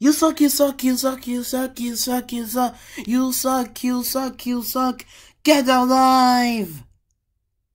You suck, you suck, you suck, you suck, you suck, you suck, you suck, you suck, you suck. Get alive!